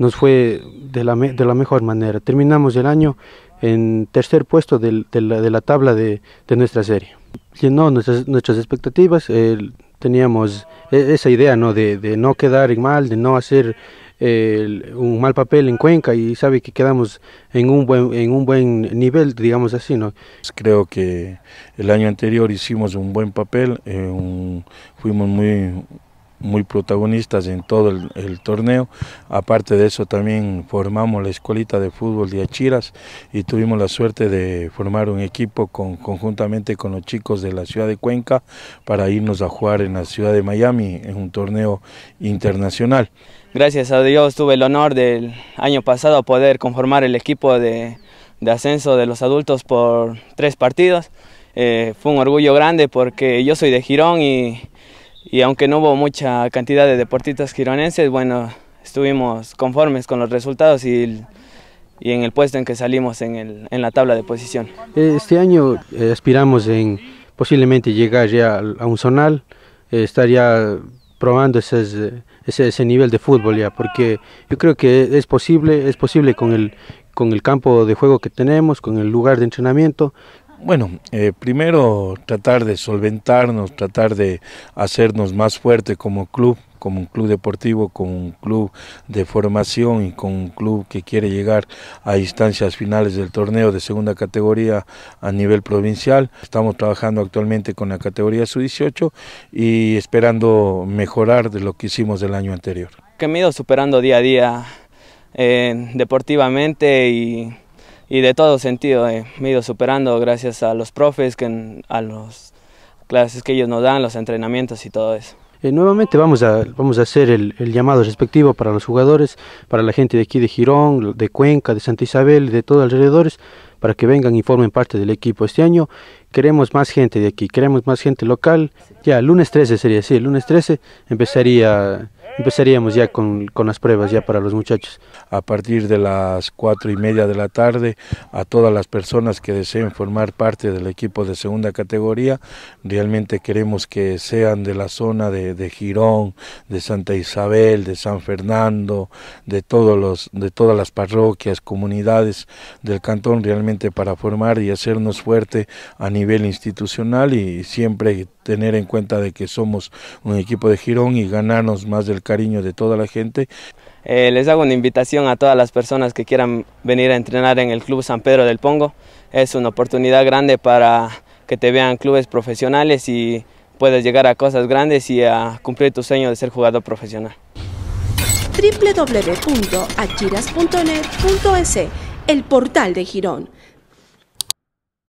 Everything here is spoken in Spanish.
nos fue de la, de la mejor manera. Terminamos el año en tercer puesto de, la, de la, tabla de, nuestra serie. Llenó nuestras, nuestras expectativas, teníamos e, esa idea ¿no? de, no quedar mal, de no hacer un mal papel en Cuenca y sabe que quedamos en un buen, en un buen nivel, digamos así. ¿no? Pues creo que el año anterior hicimos un buen papel, eh, fuimos muy muy protagonistas en todo el, torneo. Aparte de eso también formamos la escuelita de fútbol de Achiras y tuvimos la suerte de formar un equipo con, conjuntamente con los chicos de la ciudad de Cuenca para irnos a jugar en la ciudad de Miami en un torneo internacional. Gracias a Dios tuve el honor del año pasado poder conformar el equipo de, ascenso de los adultos por tres partidos. Eh, fue un orgullo grande porque yo soy de Girón y y aunque no hubo mucha cantidad de deportistas gironenses, bueno, estuvimos conformes con los resultados y, y en el puesto en que salimos en, el, en la tabla de posición. Este año eh, aspiramos en posiblemente llegar ya a un zonal, eh, estaría estar ya probando ese ese, ese, nivel de fútbol ya, porque yo creo que es posible, es posible con el, con el campo de juego que tenemos, con el lugar de entrenamiento, bueno, eh, primero tratar de solventarnos, tratar de hacernos más fuerte como club, como un club deportivo, como un club de formación y con un club que quiere llegar a instancias finales del torneo de segunda categoría a nivel provincial. Estamos trabajando actualmente con la categoría sub-18 y esperando mejorar de lo que hicimos el año anterior. Que me he ido superando día a día eh, deportivamente y y de todo sentido eh, me he ido superando gracias a los profes, que, a las clases que ellos nos dan, los entrenamientos y todo eso. Eh, nuevamente vamos a, vamos a hacer el, llamado respectivo para los jugadores, para la gente de aquí de Girón, de Cuenca, de Santa Isabel, de todos alrededores, para que vengan y formen parte del equipo. Este año queremos más gente de aquí, queremos más gente local. Ya, el lunes 13 sería, sí, el lunes 13 empezaría Empezaríamos ya con, las pruebas ya para los muchachos. A partir de las cuatro y media de la tarde, a todas las personas que deseen formar parte del equipo de segunda categoría, realmente queremos que sean de la zona de, de Girón, de Santa Isabel, de San Fernando, de, todos los, de todas las parroquias, comunidades del cantón, realmente para formar y hacernos fuerte a nivel institucional y siempre tener en cuenta de que somos un equipo de Girón y ganarnos más del cariño de toda la gente. Eh, les hago una invitación a todas las personas que quieran venir a entrenar en el Club San Pedro del Pongo. Es una oportunidad grande para que te vean clubes profesionales y puedas llegar a cosas grandes y a cumplir tu sueño de ser jugador profesional. el portal de Girón.